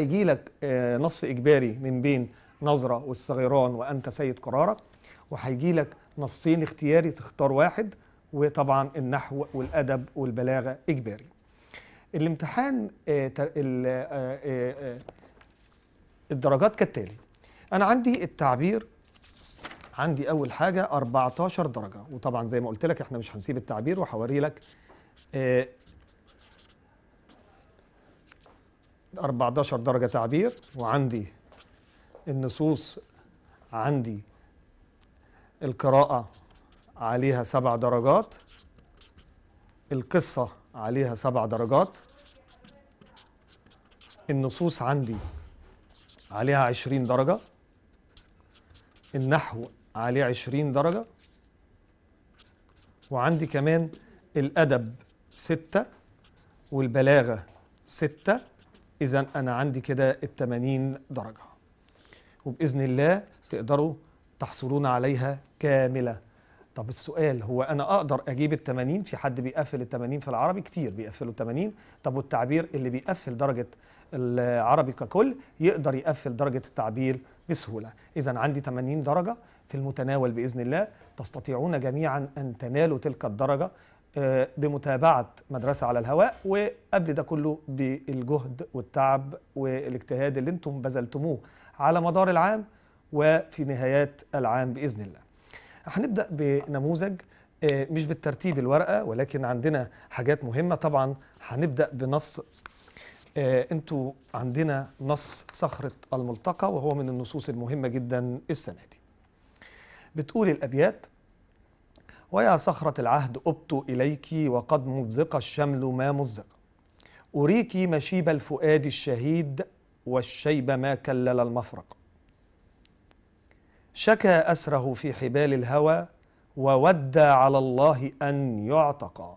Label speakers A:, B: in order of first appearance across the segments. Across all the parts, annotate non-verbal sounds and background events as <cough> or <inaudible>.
A: يجي لك آه، نص إجباري من بين نظرة والصغيران وأنت سيد قرارك وهيجي لك نصين اختياري تختار واحد وطبعا النحو والأدب والبلاغة إجباري الامتحان آه، آه، الدرجات كالتالي أنا عندي التعبير عندي أول حاجة 14 درجة وطبعا زي ما قلت لك احنا مش هنسيب التعبير وهوري لك 14 درجة تعبير وعندي النصوص عندي القراءة عليها سبع درجات القصة عليها سبع درجات النصوص عندي عليها عشرين درجة النحو عليه عشرين درجة وعندي كمان الأدب ستة والبلاغة ستة إذا أنا عندي كده ال 80 درجة وبإذن الله تقدروا تحصلون عليها كاملة طب السؤال هو أنا أقدر أجيب ال 80 في حد بيقفل ال 80 في العربي كتير بيقفلوا 80 طب والتعبير اللي بيقفل درجة العربي ككل يقدر يقفل درجة التعبير بسهولة إذا عندي 80 درجة في المتناول بإذن الله تستطيعون جميعا أن تنالوا تلك الدرجة آه، بمتابعة مدرسة على الهواء وقبل ده كله بالجهد والتعب والاجتهاد اللي انتم بذلتموه على مدار العام وفي نهايات العام بإذن الله هنبدأ بنموذج آه، مش بالترتيب الورقة ولكن عندنا حاجات مهمة طبعا هنبدأ بنص آه، انتوا عندنا نص صخرة الملتقى وهو من النصوص المهمة جدا السنة دي بتقول الأبيات ويا صخرة العهد أبت إليك وقد مزق الشمل ما مزق أريك مشيب الفؤاد الشهيد والشيب ما كلل المفرق شكى أسره في حبال الهوى وودى على الله أن يعتقى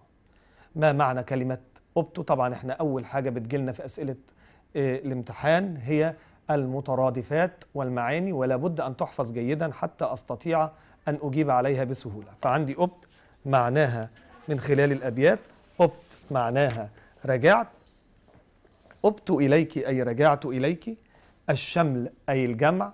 A: ما معنى كلمة أبت طبعا احنا أول حاجة بتجيلنا في أسئلة آه، الامتحان هي المترادفات والمعاني ولا بد أن تحفظ جيدا حتى أستطيع أن أجيب عليها بسهولة فعندي أبت معناها من خلال الأبيات أبت معناها رجعت أبت إليك أي رجعت إليك الشمل أي الجمع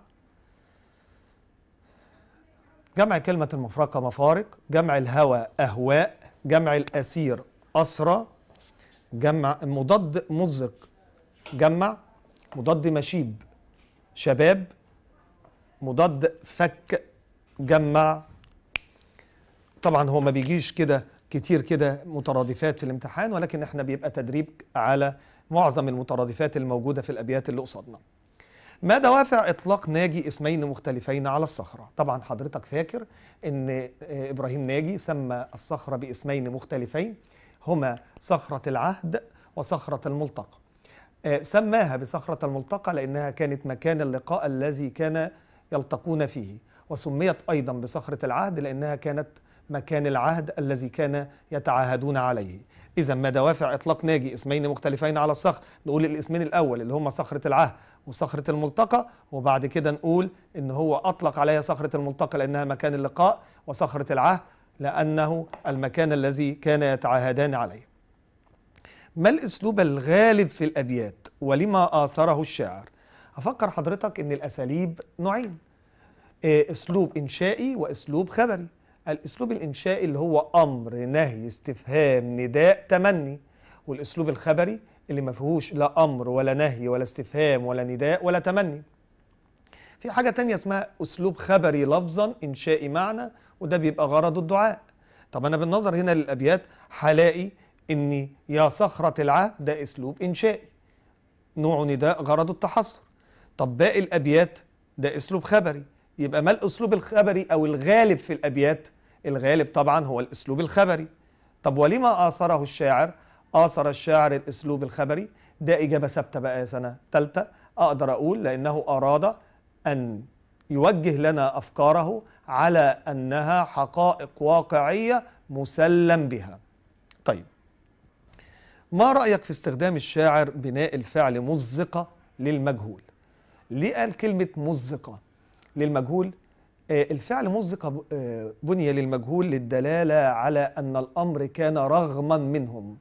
A: جمع كلمة المفرقة مفارق جمع الهوى أهواء جمع الأسير أسرى جمع مضاد مزق جمع مضاد مشيب شباب مضاد فك جمع طبعا هو ما بيجيش كده كتير كده مترادفات في الامتحان ولكن احنا بيبقى تدريب على معظم المترادفات الموجودة في الأبيات اللي قصادنا ما دوافع إطلاق ناجي اسمين مختلفين على الصخرة طبعا حضرتك فاكر أن آه، إبراهيم ناجي سمى الصخرة باسمين مختلفين هما صخرة العهد وصخرة الملتقى آه، سماها بصخرة الملتقى لأنها كانت مكان اللقاء الذي كان يلتقون فيه وسميت أيضا بصخرة العهد لأنها كانت مكان العهد الذي كان يتعاهدون عليه إذا ما دوافع إطلاق ناجي اسمين مختلفين على الصخر نقول الاسمين الأول اللي هما صخرة العهد وصخرة الملتقى وبعد كده نقول إن هو أطلق عليها صخرة الملتقى لأنها مكان اللقاء وصخرة العهد لأنه المكان الذي كان يتعاهدان عليه ما الأسلوب الغالب في الأبيات ولما آثره الشاعر أفكر حضرتك إن الأساليب نوعين آه، اسلوب انشائي واسلوب خبري الاسلوب الانشائي اللي هو امر نهي استفهام نداء تمني والاسلوب الخبري اللي ما فيهوش لا امر ولا نهي ولا استفهام ولا نداء ولا تمني في حاجه تانية اسمها اسلوب خبري لفظا انشائي معنى وده بيبقى غرض الدعاء طب انا بالنظر هنا للابيات هلاقي اني يا صخره العهد ده اسلوب انشائي نوع نداء غرض التحصر طب باقي الابيات ده اسلوب خبري يبقى ما الاسلوب الخبري او الغالب في الابيات الغالب طبعا هو الاسلوب الخبري طب ولما اثره الشاعر اثر الشاعر الاسلوب الخبري ده اجابه ثابته بقى يا سنه ثالثه اقدر اقول لانه اراد ان يوجه لنا افكاره على انها حقائق واقعيه مسلم بها طيب ما رايك في استخدام الشاعر بناء الفعل مزقه للمجهول ليه قال كلمه مزقه للمجهول آه، الفعل مزق آه، بني للمجهول للدلالة على أن الأمر كان رغما منهم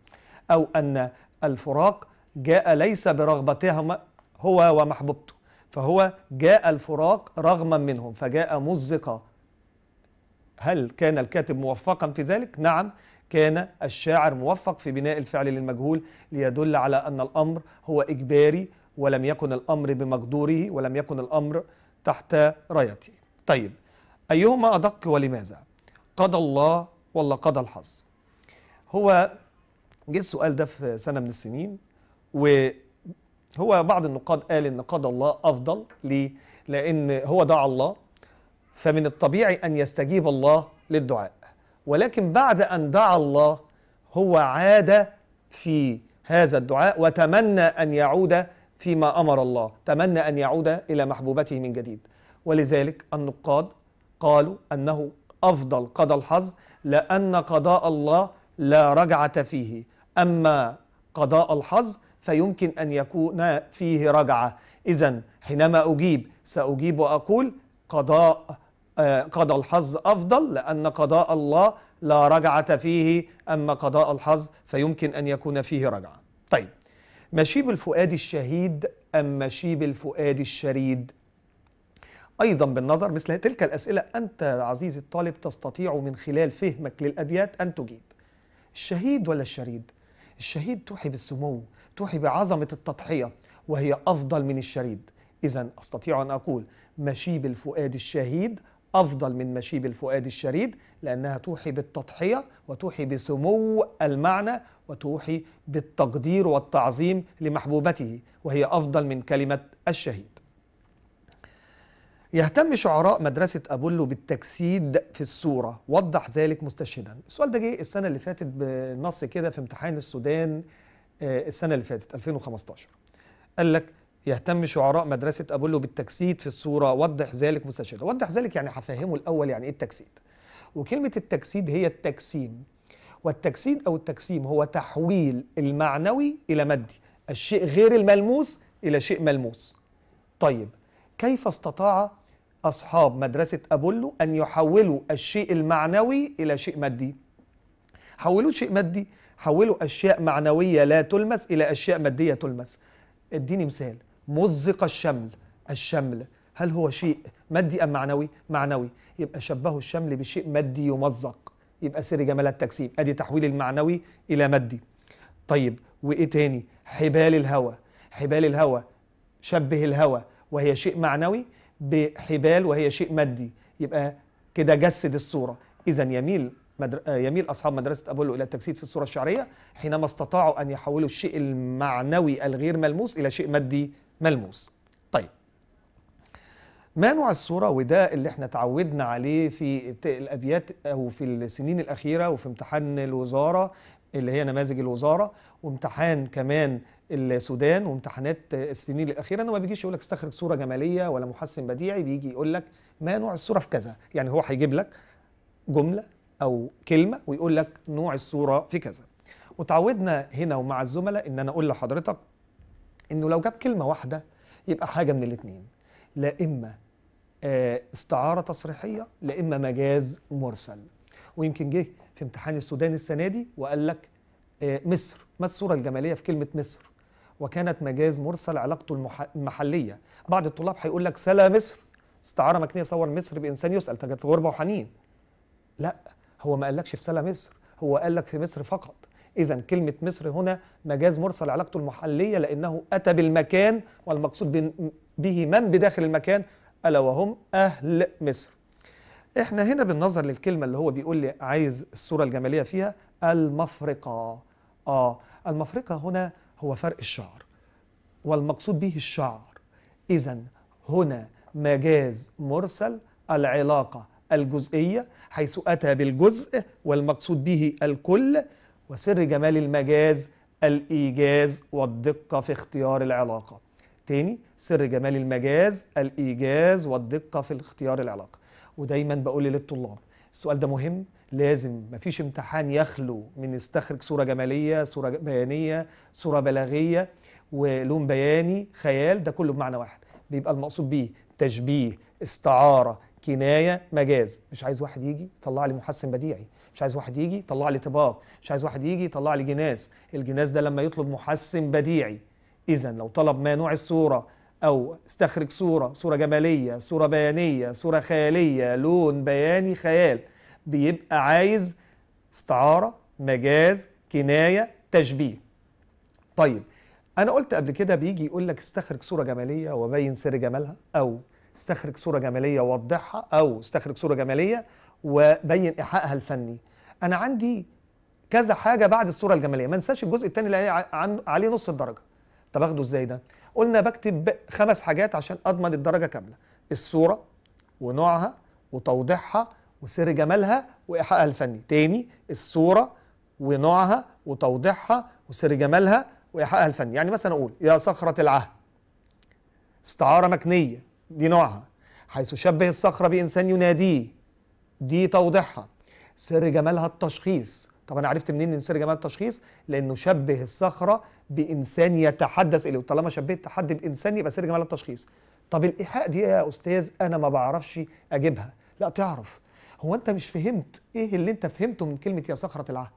A: أو أن الفراق جاء ليس برغبتهما هو ومحبوبته فهو جاء الفراق رغما منهم فجاء مزق هل كان الكاتب موفقا في ذلك؟ نعم كان الشاعر موفق في بناء الفعل للمجهول ليدل على أن الأمر هو إجباري ولم يكن الأمر بمقدوره ولم يكن الأمر تحت رايتي طيب أيهما أدق ولماذا قضى الله ولا قضى الحظ هو جه السؤال ده في سنة من السنين وهو بعض النقاد قال إن قضى الله أفضل ليه لأن هو دعا الله فمن الطبيعي أن يستجيب الله للدعاء ولكن بعد أن دعا الله هو عاد في هذا الدعاء وتمنى أن يعود فيما امر الله تمنى ان يعود الى محبوبته من جديد ولذلك النقاد قالوا انه افضل قضى الحظ لان قضاء الله لا رجعه فيه اما قضاء الحظ فيمكن ان يكون فيه رجعه اذا حينما اجيب ساجيب واقول قضاء آه، قضى الحظ افضل لان قضاء الله لا رجعه فيه اما قضاء الحظ فيمكن ان يكون فيه رجعه طيب مشيب الفؤاد الشهيد أم مشيب الفؤاد الشريد أيضا بالنظر مثل تلك الأسئلة أنت عزيزي الطالب تستطيع من خلال فهمك للأبيات أن تجيب الشهيد ولا الشريد؟ الشهيد توحي بالسمو توحي بعظمة التضحية وهي أفضل من الشريد إذا أستطيع أن أقول مشيب الفؤاد الشهيد أفضل من مشيب الفؤاد الشريد لأنها توحي بالتضحية وتوحي بسمو المعنى وتوحي بالتقدير والتعظيم لمحبوبته وهي أفضل من كلمة الشهيد يهتم شعراء مدرسة أبولو بالتجسيد في الصورة وضح ذلك مستشهدا السؤال ده جه السنة اللي فاتت بنص كده في امتحان السودان آه، السنة اللي فاتت 2015 قال لك يهتم شعراء مدرسة أبولو بالتجسيد في الصورة وضح ذلك مستشهدا وضح ذلك يعني هفهمه الأول يعني إيه التجسيد وكلمة التجسيد هي التجسيم والتجسيد أو التجسيم هو تحويل المعنوي إلى مادي الشيء غير الملموس إلى شيء ملموس طيب كيف استطاع أصحاب مدرسة أبولو أن يحولوا الشيء المعنوي إلى شيء مادي حولوا شيء مادي حولوا أشياء معنوية لا تلمس إلى أشياء مادية تلمس اديني مثال مزق الشمل الشمل هل هو شيء مادي أم معنوي؟ معنوي يبقى شبهوا الشمل بشيء مادي يمزق يبقى سر جمال التجسيم ادي تحويل المعنوي الى مادي طيب وايه تاني حبال الهوى حبال الهوى شبه الهوى وهي شيء معنوي بحبال وهي شيء مادي يبقى كده جسد الصوره اذا يميل مدر... يميل اصحاب مدرسه ابولو الى التجسيد في الصوره الشعريه حينما استطاعوا ان يحولوا الشيء المعنوي الغير ملموس الى شيء مادي ملموس طيب ما نوع الصورة وده اللي احنا تعودنا عليه في الأبيات أو في السنين الأخيرة وفي امتحان الوزارة اللي هي نماذج الوزارة وامتحان كمان السودان وامتحانات السنين الأخيرة أنه ما بيجيش يقول لك استخرج صورة جمالية ولا محسن بديعي بيجي يقول لك ما نوع الصورة في كذا يعني هو هيجيب لك جملة أو كلمة ويقول لك نوع الصورة في كذا وتعودنا هنا ومع الزملاء ان انا اقول لحضرتك انه لو جاب كلمه واحده يبقى حاجه من الاثنين لا اما آه، استعارة تصريحية لا إما مجاز مرسل ويمكن جه في امتحان السودان السنة دي وقال لك آه، مصر ما الصورة الجمالية في كلمة مصر وكانت مجاز مرسل علاقته المحلية بعض الطلاب هيقول لك سلا مصر استعارة مكنية صور مصر بإنسان يسأل تجد في غربة وحنين لا هو ما قالكش في سلا مصر هو قال لك في مصر فقط إذا كلمة مصر هنا مجاز مرسل علاقته المحلية لأنه أتى بالمكان والمقصود به من بداخل المكان ألا وهم أهل مصر احنا هنا بالنظر للكلمة اللي هو بيقول لي عايز الصورة الجمالية فيها المفرقة آه المفرقة هنا هو فرق الشعر والمقصود به الشعر إذا هنا مجاز مرسل العلاقة الجزئية حيث أتى بالجزء والمقصود به الكل وسر جمال المجاز الإيجاز والدقة في اختيار العلاقة تاني سر جمال المجاز الايجاز والدقه في اختيار العلاقه ودايما بقول للطلاب السؤال ده مهم لازم مفيش امتحان يخلو من يستخرج صوره جماليه صوره بيانيه صوره بلاغيه ولون بياني خيال ده كله بمعنى واحد بيبقى المقصود بيه تشبيه استعاره كنايه مجاز مش عايز واحد يجي يطلع لي محسن بديعي مش عايز واحد يجي يطلع لي طباخ مش عايز واحد يجي يطلع لي جناس الجناس ده لما يطلب محسن بديعي إذا لو طلب ما نوع الصورة أو استخرج صورة صورة جمالية صورة بيانية صورة خيالية لون بياني خيال بيبقى عايز استعارة مجاز كناية تشبيه طيب أنا قلت قبل كده بيجي يقول لك استخرج صورة جمالية وبين سر جمالها أو استخرج صورة جمالية ووضحها أو استخرج صورة جمالية وبين إيحائها الفني أنا عندي كذا حاجة بعد الصورة الجمالية ما انساش الجزء الثاني اللي عليه نص الدرجة طب اخده ازاي ده قلنا بكتب خمس حاجات عشان اضمن الدرجه كامله الصوره ونوعها وتوضيحها وسر جمالها وايحائها الفني تاني الصوره ونوعها وتوضيحها وسر جمالها وايحائها الفني يعني مثلا اقول يا صخره العهد استعاره مكنيه دي نوعها حيث شبه الصخره بانسان يناديه دي توضيحها سر جمالها التشخيص طب انا عرفت منين ان سر جمال التشخيص لانه شبه الصخره بانسان يتحدث اليه وطالما شبهت حد بانسان يبقى سر جمال التشخيص طب الايحاء دي يا استاذ انا ما بعرفش اجيبها لا تعرف هو انت مش فهمت ايه اللي انت فهمته من كلمه يا صخره العهد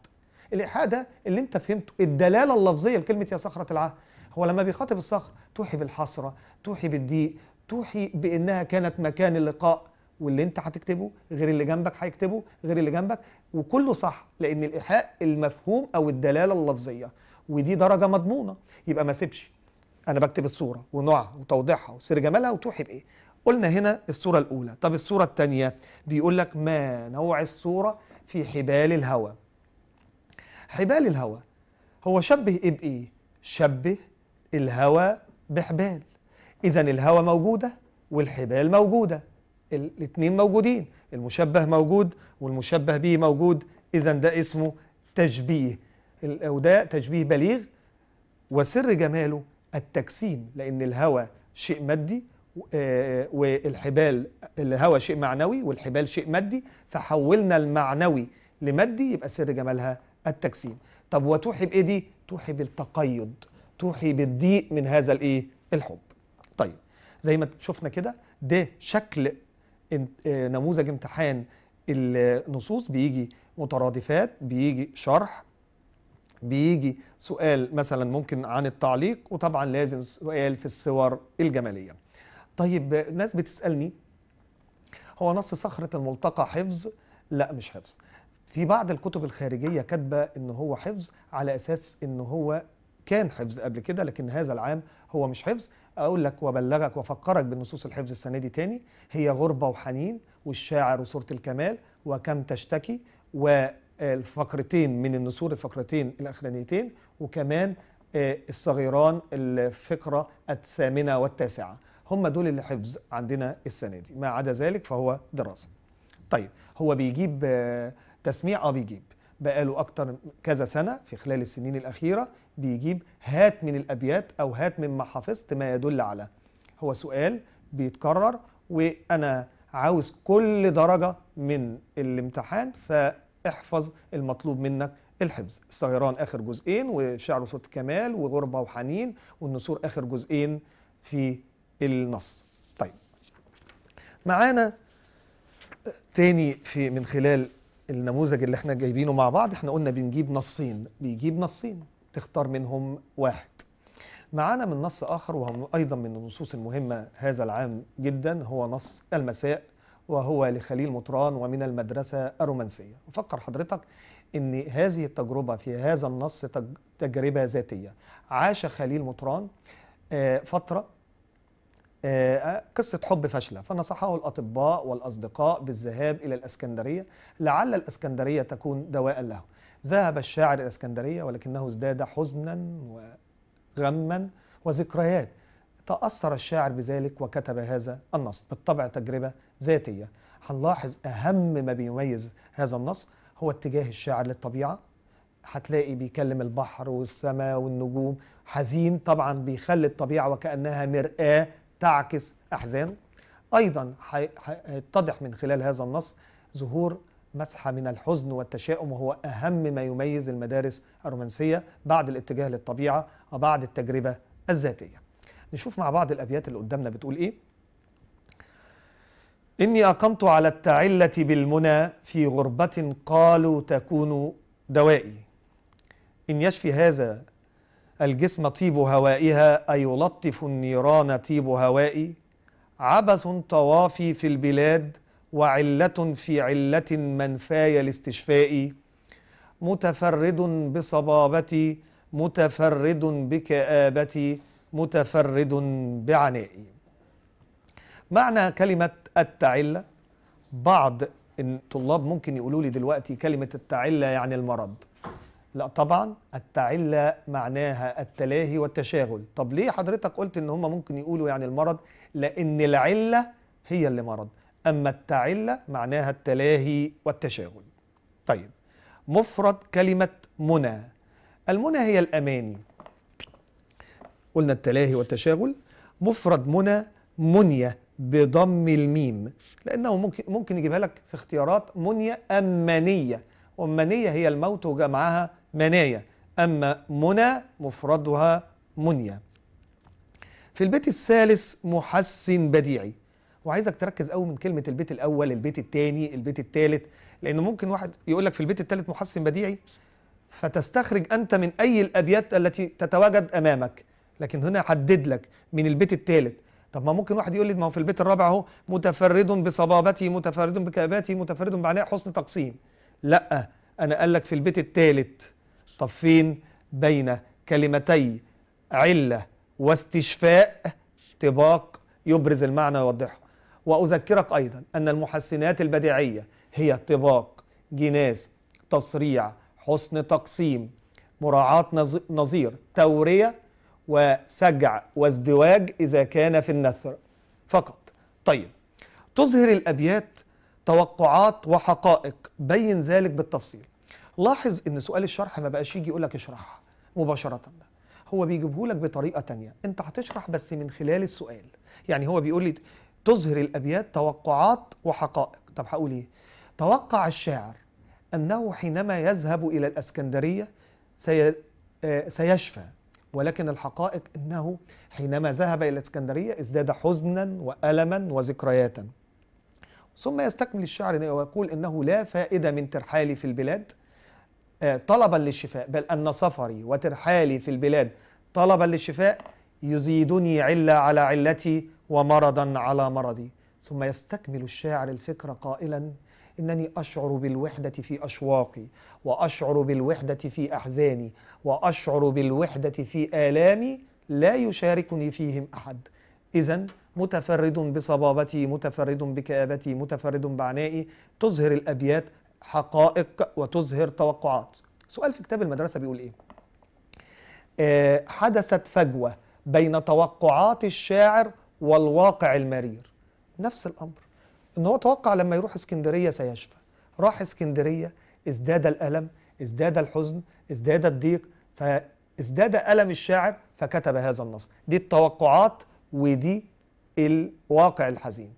A: الايحاء ده اللي انت فهمته الدلاله اللفظيه لكلمه يا صخره العهد هو لما بيخاطب الصخر توحي بالحسره توحي بالضيق توحي بانها كانت مكان اللقاء واللي انت هتكتبه غير اللي جنبك هيكتبه غير اللي جنبك وكله صح لان الايحاء المفهوم او الدلاله اللفظيه ودي درجه مضمونه يبقى ما سيبش انا بكتب الصوره ونوعها وتوضيحها وسر جمالها وتوحي بايه قلنا هنا الصوره الاولى طب الصوره الثانيه بيقول لك ما نوع الصوره في حبال الهوى حبال الهوى هو شبه ايه بايه شبه الهوى بحبال اذا الهوى موجوده والحبال موجوده الاثنين موجودين المشبه موجود والمشبه به موجود اذا ده اسمه تشبيه وده تشبيه بليغ وسر جماله التجسيم لان الهوى شيء مادي آه، والحبال الهوى شيء معنوي والحبال شيء مادي فحولنا المعنوي لمادي يبقى سر جمالها التجسيم طب وتوحي بايه دي توحي بالتقيد توحي بالضيق من هذا الايه الحب طيب زي ما شفنا كده ده شكل آه، نموذج امتحان النصوص بيجي مترادفات بيجي شرح بيجي سؤال مثلا ممكن عن التعليق وطبعا لازم سؤال في الصور الجماليه طيب ناس بتسالني هو نص صخره الملتقى حفظ لا مش حفظ في بعض الكتب الخارجيه كاتبه ان هو حفظ على اساس ان هو كان حفظ قبل كده لكن هذا العام هو مش حفظ اقول لك وبلغك وافكرك بنصوص الحفظ السنه دي تاني هي غربه وحنين والشاعر وصوره الكمال وكم تشتكي والفقرتين من النسور الفقرتين الاخرانيتين وكمان آه، الصغيران الفقره الثامنه والتاسعه هم دول اللي حفظ عندنا السنه دي ما عدا ذلك فهو دراسه طيب هو بيجيب آه، تسميع اه بيجيب بقاله اكتر كذا سنه في خلال السنين الاخيره بيجيب هات من الابيات او هات مما حفظت ما يدل على هو سؤال بيتكرر وانا عاوز كل درجه من الامتحان فاحفظ المطلوب منك الحفظ الصغيران اخر جزئين وشعر صوت كمال وغربه وحنين والنسور اخر جزئين في النص طيب معانا تاني في من خلال النموذج اللي احنا جايبينه مع بعض احنا قلنا بنجيب نصين بيجيب نصين تختار منهم واحد معانا من نص آخر وهو أيضا من النصوص المهمة هذا العام جدا هو نص المساء وهو لخليل مطران ومن المدرسة الرومانسية فكر حضرتك أن هذه التجربة في هذا النص تجربة ذاتية عاش خليل مطران آه، فترة آه، قصة حب فاشلة فنصحه الأطباء والأصدقاء بالذهاب إلى الأسكندرية لعل الأسكندرية تكون دواء له ذهب الشاعر إلى اسكندرية ولكنه ازداد حزنا وغما وذكريات تأثر الشاعر بذلك وكتب هذا النص بالطبع تجربة ذاتية هنلاحظ أهم ما بيميز هذا النص هو اتجاه الشاعر للطبيعة هتلاقي بيكلم البحر والسماء والنجوم حزين طبعا بيخلي الطبيعة وكأنها مرآة تعكس أحزان أيضا هيتضح من خلال هذا النص ظهور مسحة من الحزن والتشاؤم وهو أهم ما يميز المدارس الرومانسية بعد الاتجاه للطبيعة وبعد التجربة الذاتية نشوف مع بعض الأبيات اللي قدامنا بتقول إيه إني أقمت على التعلة بالمنى في غربة قالوا تكون دوائي إن يشفي هذا الجسم طيب هوائها أيلطف النيران طيب هوائي عبث طوافي في البلاد وعلة في علة منفاي الاستشفاء متفرد بصبابتي متفرد بكآبتي متفرد بعنائي معنى كلمة التعلة بعض الطلاب ممكن يقولوا لي دلوقتي كلمة التعلة يعني المرض لا طبعا التعلة معناها التلاهي والتشاغل طب ليه حضرتك قلت ان هم ممكن يقولوا يعني المرض لان العلة هي اللي مرض أما التعلة معناها التلاهي والتشاغل طيب مفرد كلمة منى المنى هي الأماني قلنا التلاهي والتشاغل مفرد منى منية بضم الميم لأنه ممكن, ممكن يجيبها لك في اختيارات منية أمانية والمنية هي الموت وجمعها مناية أما منى مفردها منية في البيت الثالث محسن بديعي وعايزك تركز قوي من كلمه البيت الاول البيت الثاني البيت الثالث لان ممكن واحد يقول لك في البيت الثالث محسن بديعي فتستخرج انت من اي الابيات التي تتواجد امامك لكن هنا حدد لك من البيت الثالث طب ما ممكن واحد يقول لي ما هو في البيت الرابع اهو متفرد بصبابته متفرد بكابته متفرد بعناء حسن تقسيم لا انا قال لك في البيت الثالث طب فين بين كلمتي عله واستشفاء طباق يبرز المعنى ويوضحه وأذكرك أيضا أن المحسنات البديعية هي طباق جناس تصريع حسن تقسيم مراعاة نظير تورية وسجع وازدواج إذا كان في النثر فقط طيب تظهر الأبيات توقعات وحقائق بين ذلك بالتفصيل لاحظ ان سؤال الشرح ما بقاش يجي يقول لك اشرحها مباشره ده. هو بيجيبه لك بطريقه تانية انت هتشرح بس من خلال السؤال يعني هو بيقول لي تظهر الأبيات توقعات وحقائق طب هقول إيه توقع الشاعر أنه حينما يذهب إلى الأسكندرية سي... آه، سيشفى ولكن الحقائق أنه حينما ذهب إلى الإسكندرية ازداد حزنا وألما وذكرياتا ثم يستكمل الشعر ويقول إنه لا فائدة من ترحالي في البلاد آه، طلبا للشفاء بل أن سفري وترحالي في البلاد طلبا للشفاء يزيدني علة على علتي ومرضا على مرضي ثم يستكمل الشاعر الفكرة قائلا إنني أشعر بالوحدة في أشواقي وأشعر بالوحدة في أحزاني وأشعر بالوحدة في آلامي لا يشاركني فيهم أحد إذا متفرد بصبابتي متفرد بكآبتي متفرد بعنائي تظهر الأبيات حقائق وتظهر توقعات سؤال في كتاب المدرسة بيقول إيه؟ آه حدثت فجوه بين توقعات الشاعر والواقع المرير نفس الامر ان هو توقع لما يروح اسكندريه سيشفى راح اسكندريه ازداد الالم ازداد الحزن ازداد الضيق فازداد الم الشاعر فكتب هذا النص دي التوقعات ودي الواقع الحزين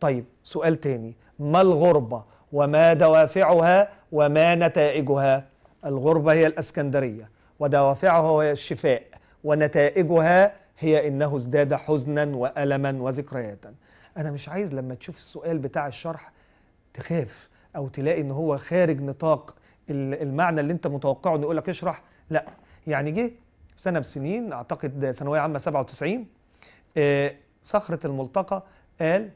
A: طيب سؤال تاني ما الغربه وما دوافعها وما نتائجها الغربه هي الاسكندريه ودوافعها هي الشفاء ونتائجها هي انه ازداد حزنا والما وذكريات انا مش عايز لما تشوف السؤال بتاع الشرح تخاف او تلاقي ان هو خارج نطاق المعنى اللي انت متوقعه انه يقول لك اشرح لا يعني جه سنه بسنين اعتقد ثانويه عامه 97 آه، صخره الملتقى قال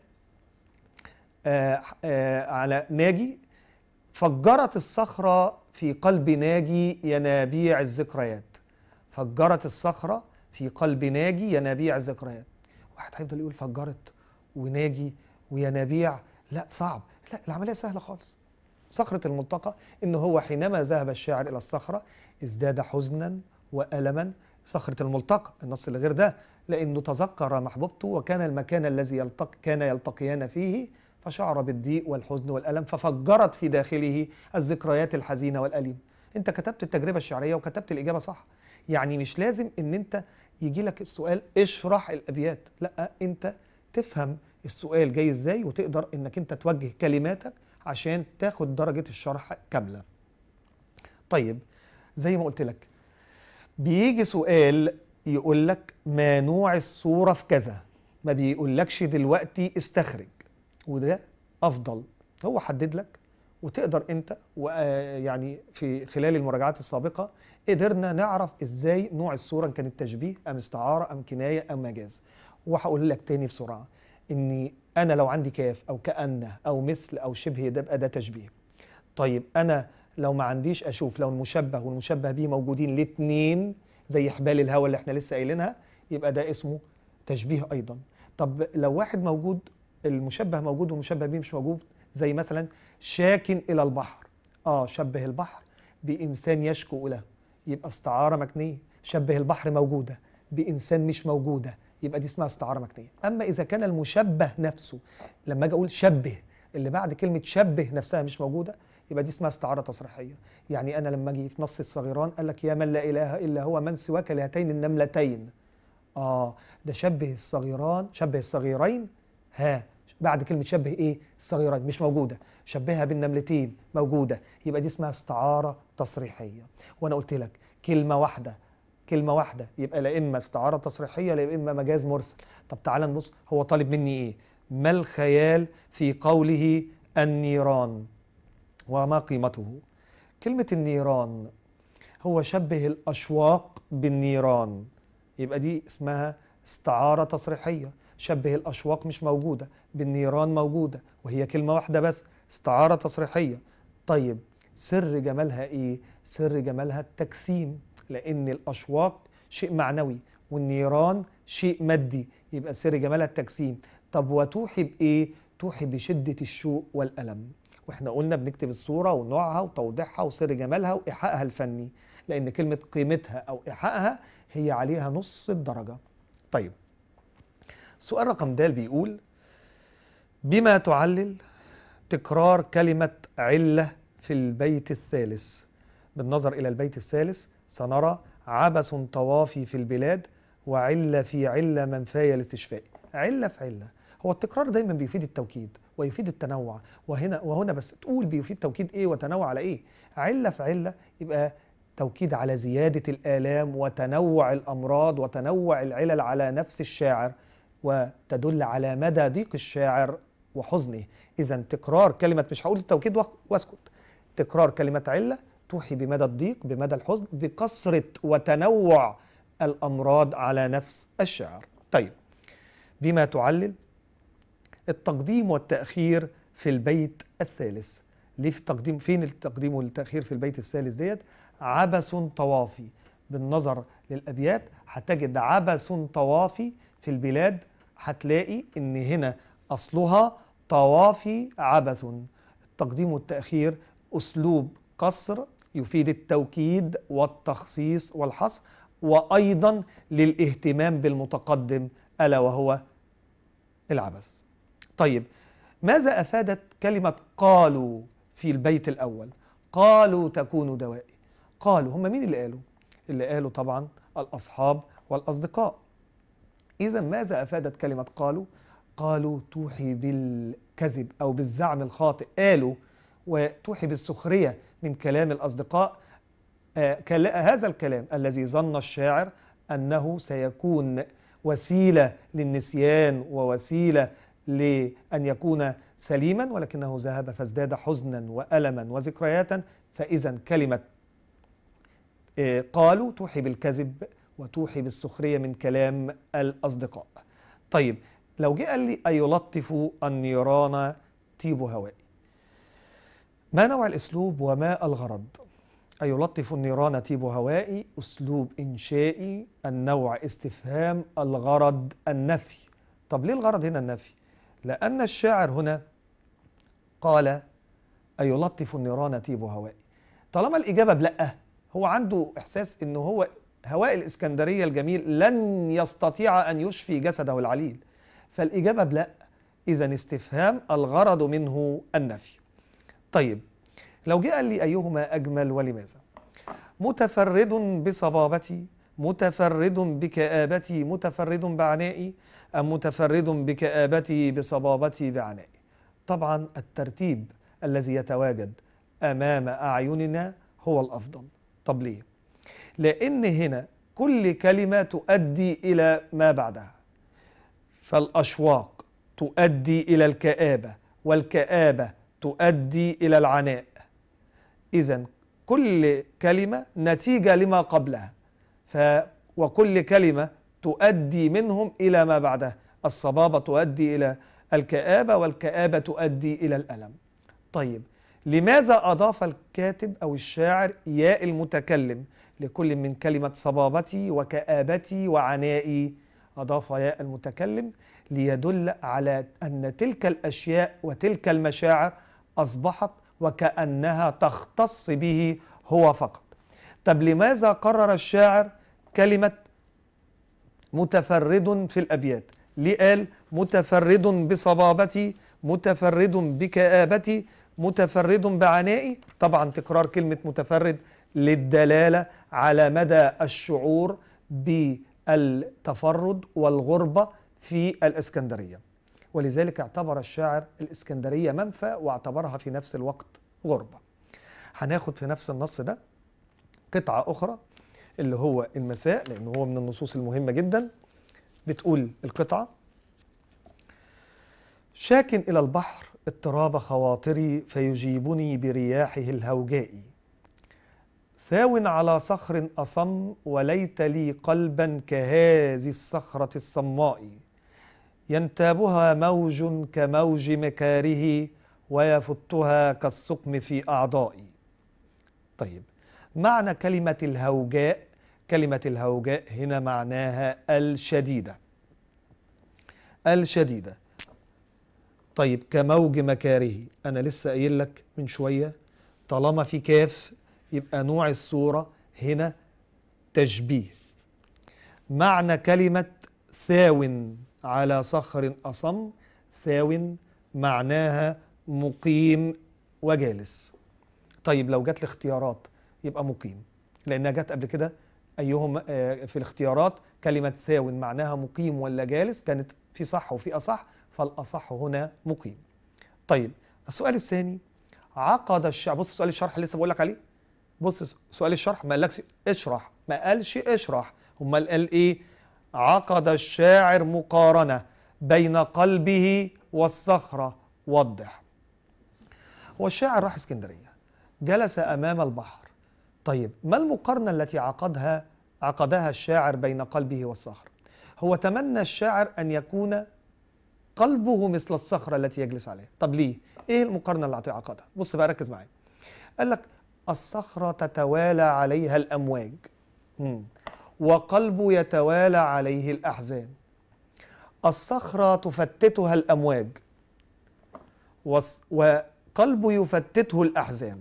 A: آه، آه، على ناجي فجرت الصخره في قلب ناجي ينابيع الذكريات فجرت الصخرة في قلب ناجي ينابيع الذكريات واحد هيفضل يقول فجرت وناجي وينابيع لا صعب لا العملية سهلة خالص صخرة الملتقى إن هو حينما ذهب الشاعر إلى الصخرة ازداد حزنا وألما صخرة الملتقى النص اللي غير ده لأنه تذكر محبوبته وكان المكان الذي يلتق كان يلتقيان فيه فشعر بالضيق والحزن والألم ففجرت في داخله الذكريات الحزينة والأليمة أنت كتبت التجربة الشعرية وكتبت الإجابة صح يعني مش لازم ان انت يجي لك السؤال اشرح الابيات لا انت تفهم السؤال جاي ازاي وتقدر انك انت توجه كلماتك عشان تاخد درجه الشرح كامله طيب زي ما قلت لك بيجي سؤال يقول لك ما نوع الصوره في كذا ما بيقولكش دلوقتي استخرج وده افضل هو حدد لك وتقدر انت آه، يعني في خلال المراجعات السابقه قدرنا نعرف ازاي نوع الصوره ان كانت تشبيه ام استعاره ام كنايه ام مجاز وهقول لك تاني بسرعه ان انا لو عندي كاف او كان او مثل او شبه ده يبقى ده تشبيه طيب انا لو ما عنديش اشوف لو المشبه والمشبه به موجودين الاثنين زي حبال الهواء اللي احنا لسه قايلينها يبقى ده اسمه تشبيه ايضا طب لو واحد موجود المشبه موجود والمشبه به مش موجود زي مثلا شاكن الى البحر اه شبه البحر بانسان يشكو له يبقى استعارة مكنية شبه البحر موجودة بإنسان مش موجودة يبقى دي اسمها استعارة مكنية أما إذا كان المشبه نفسه لما أجي أقول شبه اللي بعد كلمة شبه نفسها مش موجودة يبقى دي اسمها استعارة تصريحية يعني أنا لما أجي في نص الصغيران قال لك يا من لا إله إلا هو من سواك لهاتين النملتين آه ده شبه الصغيران شبه الصغيرين ها بعد كلمة شبه إيه الصغيرين مش موجودة شبهها بالنملتين موجوده يبقى دي اسمها استعاره تصريحيه وانا قلت لك كلمه واحده كلمه واحده يبقى لا اما استعاره تصريحيه لا اما مجاز مرسل طب تعال نبص هو طالب مني ايه ما الخيال في قوله النيران وما قيمته كلمه النيران هو شبه الاشواق بالنيران يبقى دي اسمها استعاره تصريحيه شبه الاشواق مش موجوده بالنيران موجوده وهي كلمه واحده بس استعارة تصريحية طيب سر جمالها إيه؟ سر جمالها التجسيم لأن الأشواق شيء معنوي والنيران شيء مادي يبقى سر جمالها التجسيم طب وتوحي بإيه؟ توحي بشدة الشوق والألم واحنا قلنا بنكتب الصورة ونوعها وتوضيحها وسر جمالها وإيحائها الفني لأن كلمة قيمتها أو إيحائها هي عليها نص الدرجة طيب سؤال رقم دال بيقول بما تعلل تكرار كلمة علة في البيت الثالث بالنظر إلى البيت الثالث سنرى عبث طوافي في البلاد وعلة في علة منفاية الاستشفاء علة في علة هو التكرار دايما بيفيد التوكيد ويفيد التنوع وهنا وهنا بس تقول بيفيد توكيد ايه وتنوع على ايه علة في علة يبقى توكيد على زيادة الآلام وتنوع الأمراض وتنوع العلل على نفس الشاعر وتدل على مدى ضيق الشاعر وحزنه إذا تكرار كلمة مش هقول التوكيد واسكت تكرار كلمة علة توحي بمدى الضيق بمدى الحزن بكثرة وتنوع الأمراض على نفس الشعر طيب بما تعلل التقديم والتأخير في البيت الثالث ليه في التقديم فين التقديم والتأخير في البيت الثالث ديت عبث طوافي بالنظر للأبيات هتجد عبث طوافي في البلاد هتلاقي ان هنا أصلها طوافي عبث التقديم والتأخير أسلوب قصر يفيد التوكيد والتخصيص والحصر وأيضا للاهتمام بالمتقدم ألا وهو العبث طيب ماذا أفادت كلمة قالوا في البيت الأول قالوا تكون دوائي قالوا هم مين اللي قالوا اللي قالوا طبعا الأصحاب والأصدقاء إذا ماذا أفادت كلمة قالوا قالوا توحي بالكذب أو بالزعم الخاطئ قالوا وتوحي بالسخرية من كلام الأصدقاء آه، هذا الكلام الذي ظن الشاعر أنه سيكون وسيلة للنسيان ووسيلة لأن يكون سليما ولكنه ذهب فازداد حزنا وألما وذكرياتا فإذا كلمة آه، قالوا توحي بالكذب وتوحي بالسخرية من كلام الأصدقاء طيب لو جه قال لي أيلطف النيران طيب هوائي ما نوع الأسلوب وما الغرض أيلطف النيران طيب هوائي أسلوب إنشائي النوع استفهام الغرض النفي طب ليه الغرض هنا النفي لأن الشاعر هنا قال أيلطف النيران طيب هوائي طالما الإجابة بلأ هو عنده إحساس إن هو هواء الإسكندرية الجميل لن يستطيع أن يشفي جسده العليل فالإجابة بلا إذا استفهام الغرض منه النفي طيب لو جاء لي أيهما أجمل ولماذا متفرد بصبابتي متفرد بكآبتي متفرد بعنائي أم متفرد بكآبتي بصبابتي بعنائي طبعا الترتيب الذي يتواجد أمام أعيننا هو الأفضل طب ليه؟ لأن هنا كل كلمة تؤدي إلى ما بعدها فالاشواق تؤدي الى الكابه والكابه تؤدي الى العناء اذا كل كلمه نتيجه لما قبلها ف وكل كلمه تؤدي منهم الى ما بعدها الصبابه تؤدي الى الكابه والكابه تؤدي الى الالم طيب لماذا اضاف الكاتب او الشاعر ياء المتكلم لكل من كلمه صبابتي وكابتي وعنائي أضاف ياء المتكلم ليدل على أن تلك الأشياء وتلك المشاعر أصبحت وكأنها تختص به هو فقط طب لماذا قرر الشاعر كلمة متفرد في الأبيات ليه قال متفرد بصبابتي متفرد بكآبتي متفرد بعنائي طبعا تكرار كلمة متفرد للدلالة على مدى الشعور بالتفرد التفرد والغربة في الإسكندرية ولذلك اعتبر الشاعر الإسكندرية منفى واعتبرها في نفس الوقت غربة هناخد في نفس النص ده قطعة أخرى اللي هو المساء لأنه هو من النصوص المهمة جدا بتقول القطعة شاكن إلى البحر اضطراب خواطري فيجيبني برياحه الهوجائي ثاو على صخر أصم وليت لي قلبا كهذه الصخرة الصماء ينتابها موج كموج مكاره ويفتها كالسقم في أعضائي طيب معنى كلمة الهوجاء كلمة الهوجاء هنا معناها الشديدة الشديدة طيب كموج مكاره أنا لسه قايل لك من شوية طالما في كاف يبقى نوع الصورة هنا تشبيه معنى كلمة ثاو على صخر أصم ثاو معناها مقيم وجالس طيب لو جت الاختيارات يبقى مقيم لأنها جت قبل كده أيهم آه، في الاختيارات كلمة ثاو معناها مقيم ولا جالس كانت في صح وفي أصح فالأصح هنا مقيم طيب السؤال الثاني عقد الشعب بص سؤال الشرح اللي لسه بقول لك عليه بص سؤال الشرح ما قالكش اشرح ما قالش اشرح امال قال ايه عقد الشاعر مقارنه بين قلبه والصخره وضح هو الشاعر راح اسكندريه جلس امام البحر طيب ما المقارنه التي عقدها عقدها الشاعر بين قلبه والصخره هو تمنى الشاعر ان يكون قلبه مثل الصخره التي يجلس عليها طب ليه ايه المقارنه التي عقدها بص بقى ركز معايا قال لك الصخرة تتوالى عليها الأمواج وقلب يتوالى عليه الأحزان الصخرة تفتتها الأمواج وقلب يفتته الأحزان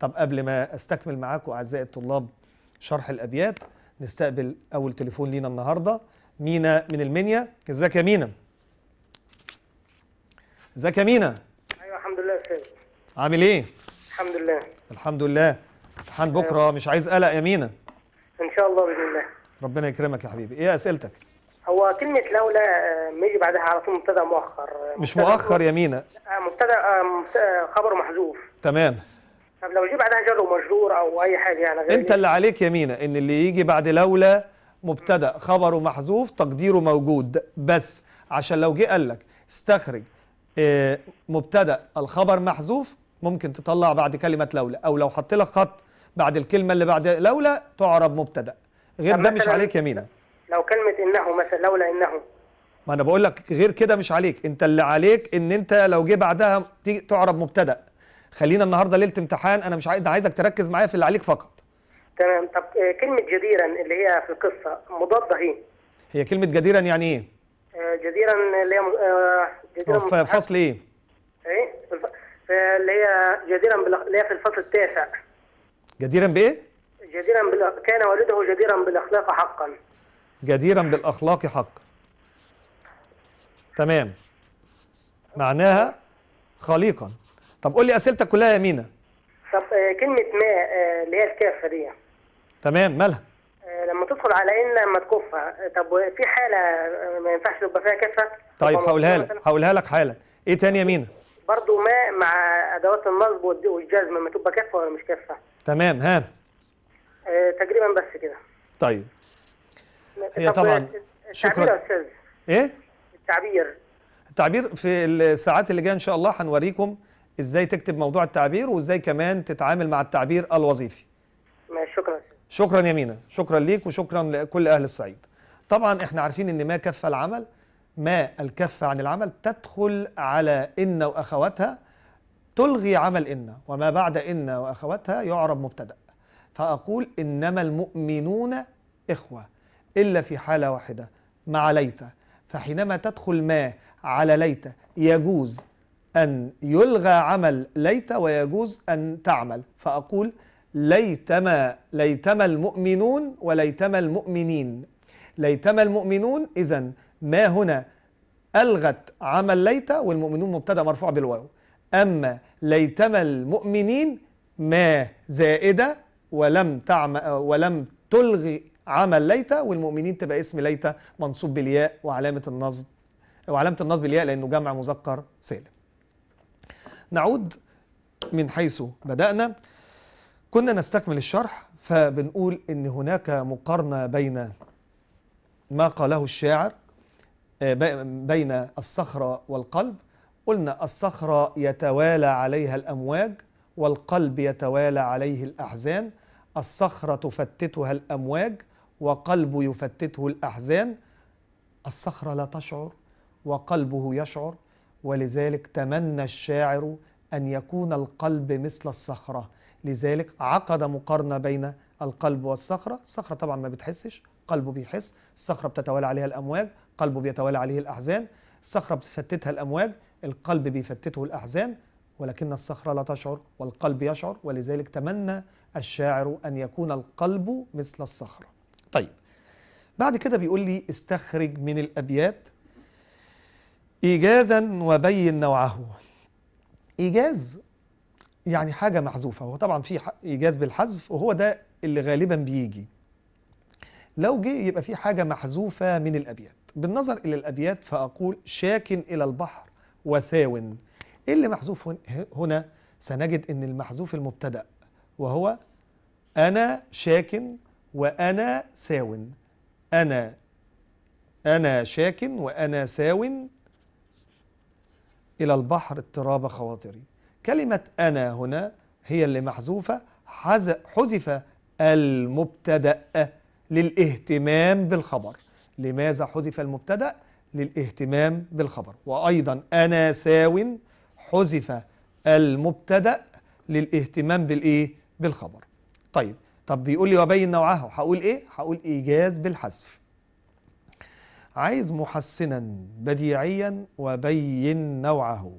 A: طب قبل ما أستكمل معاكم أعزائي الطلاب شرح الأبيات نستقبل أول تليفون لينا النهاردة مينا من المنيا ازيك يا مينا ازيك يا مينا
B: ايوه الحمد لله يا عامل ايه الحمد لله
A: الحمد لله امتحان بكره مش عايز قلق يا مينا
B: ان شاء الله باذن الله
A: ربنا يكرمك يا حبيبي ايه اسئلتك
B: هو كلمة لولا بيجي آه، بعدها على طول مبتدأ مؤخر مش مؤخر
A: يا مينا آه،
B: مبتدأ آه، خبر محذوف تمام طب لو جه بعدها جر ومجرور او اي حاجة يعني غير انت اللي
A: عليك يا مينا ان اللي يجي بعد لولا مبتدأ خبره محذوف تقديره موجود بس عشان لو جه قال لك استخرج مبتدأ الخبر محذوف ممكن تطلع بعد كلمه لولا او لو حط لك خط بعد الكلمه اللي بعد لولا تعرب مبتدا غير ده مش عليك مينا
B: لو كلمه انه مثلا لولا انه
A: ما انا بقول لك غير كده مش عليك انت اللي عليك ان انت لو جه بعدها تيجي تعرب مبتدا خلينا النهارده ليله امتحان انا مش عايز عايزك تركز معايا في اللي عليك فقط
B: تمام طب آه، كلمه جديرا اللي هي في القصه مضاده ايه
A: هي كلمه جديرا يعني ايه
B: آه، جديرا اللي هي آه، جديرا فصل ايه ايه اللي هي جديرا بالاخلاق اللي هي في الفصل التاسع جديرا بايه؟ جديرا بال... كان والده جديرا بالاخلاق حقا
A: جديرا بالاخلاق حقا تمام معناها خليقا طب قول لي اسئلتك كلها يا مينا
B: طب آه، كلمه ما آه، اللي هي الكافه دي تمام مالها آه، لما تدخل على ان لما تكفها طب في حاله ما ينفعش تبقى فيها كافه طيب هقولها لك
A: هقولها لك حالا ايه تاني يا مينا
B: برضو ما مع ادوات النصب والجزم لما تبقى كفه ولا مش كفه تمام ها آه تقريبا بس كده طيب هي طبعا شكرا يا استاذ ايه التعبير
A: التعبير في الساعات اللي جايه ان شاء الله هنوريكم ازاي تكتب موضوع التعبير وازاي كمان تتعامل مع التعبير الوظيفي ماشي شكرا شكرا يا مينا شكرا ليك وشكرا لكل اهل الصعيد طبعا احنا عارفين ان ما كفى العمل ما الكف عن العمل تدخل على إن وأخواتها تلغي عمل إن وما بعد إن وأخواتها يعرب مبتدأ فأقول إنما المؤمنون إخوة إلا في حالة واحدة مع ليت فحينما تدخل ما على ليت يجوز أن يلغى عمل ليت ويجوز أن تعمل فأقول ليتما ليتما المؤمنون وليتما المؤمنين ليتما المؤمنون إذا ما هنا ألغت عمل ليت والمؤمنون مبتدا مرفوع بالواو أما ليتما المؤمنين ما زائدة ولم تعم ولم تلغي عمل ليت والمؤمنين تبقى اسم ليت منصوب بالياء وعلامة النصب وعلامة النصب الياء لأنه جمع مذكر سالم نعود من حيث بدأنا كنا نستكمل الشرح فبنقول إن هناك مقارنة بين ما قاله الشاعر آه، بين الصخرة والقلب قلنا الصخرة يتوالى عليها الأمواج والقلب يتوالى عليه الأحزان الصخرة تفتتها الأمواج وقلب يفتته الأحزان الصخرة لا تشعر وقلبه يشعر ولذلك تمنى الشاعر أن يكون القلب مثل الصخرة لذلك عقد مقارنة بين القلب والصخرة الصخرة طبعا ما بتحسش قلبه بيحس الصخرة بتتوالى عليها الأمواج قلبه بيتوالى عليه الأحزان الصخرة بتفتتها الأمواج القلب بيفتته الأحزان ولكن الصخرة لا تشعر والقلب يشعر ولذلك تمنى الشاعر أن يكون القلب مثل الصخرة طيب بعد كده بيقول لي استخرج من الأبيات إيجازا وبين نوعه إيجاز يعني حاجة محذوفة هو طبعا في إيجاز بالحذف وهو ده اللي غالبا بيجي لو جه يبقى في حاجة محذوفة من الأبيات بالنظر إلى الأبيات فأقول شاك إلى البحر وثاو إيه اللي محذوف هنا سنجد أن المحذوف المبتدأ وهو أنا شاك وأنا ساو أنا أنا شاك وأنا ساو إلى البحر اضطراب خواطري كلمة أنا هنا هي اللي محذوفة حذف المبتدأ للاهتمام بالخبر لماذا حذف المبتدأ للاهتمام بالخبر وأيضا أنا ساو حذف المبتدأ للاهتمام بالإيه بالخبر طيب طب بيقول لي وبين نوعها هقول إيه هقول إيجاز بالحذف عايز محسنا بديعيا وبين نوعه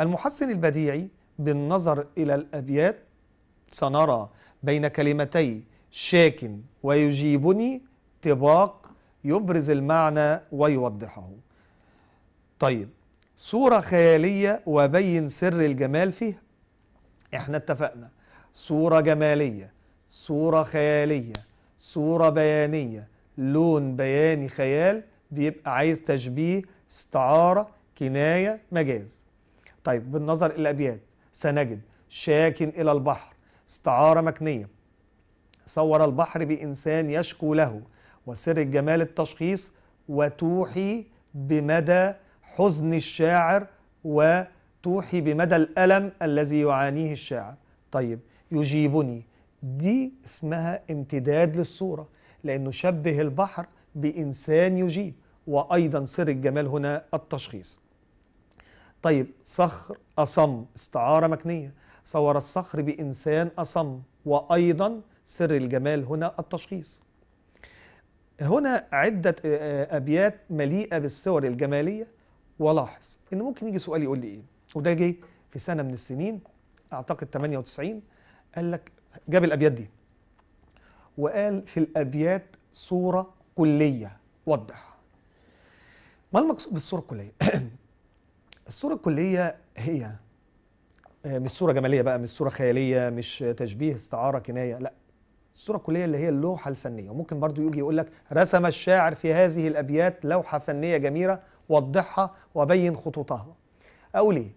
A: المحسن البديعي بالنظر إلى الأبيات سنرى بين كلمتي شاك ويجيبني طباق يبرز المعنى ويوضحه طيب صورة خيالية وبين سر الجمال فيها احنا اتفقنا صورة جمالية صورة خيالية صورة بيانية لون بياني خيال بيبقى عايز تشبيه استعارة كناية مجاز طيب بالنظر إلى الأبيات سنجد شاك إلى البحر استعارة مكنية صور البحر بإنسان يشكو له وسر الجمال التشخيص وتوحي بمدى حزن الشاعر وتوحي بمدى الألم الذي يعانيه الشاعر طيب يجيبني دي اسمها امتداد للصورة لأنه شبه البحر بإنسان يجيب وأيضا سر الجمال هنا التشخيص طيب صخر أصم استعارة مكنية صور الصخر بإنسان أصم وأيضا سر الجمال هنا التشخيص هنا عدة آه، آه، أبيات مليئة بالصور الجمالية ولاحظ إن ممكن يجي سؤال يقول لي إيه وده جه في سنة من السنين أعتقد 98 قال لك جاب الأبيات دي وقال في الأبيات صورة كلية وضح ما المقصود بالصورة الكلية؟ <clears throat> الصورة الكلية هي آه، مش صورة جمالية بقى مش صورة خيالية مش تشبيه استعارة كناية لا الصوره الكليه اللي هي اللوحه الفنيه وممكن برضو يجي يقول لك رسم الشاعر في هذه الابيات لوحه فنيه جميله وضحها وبين خطوطها اقول ايه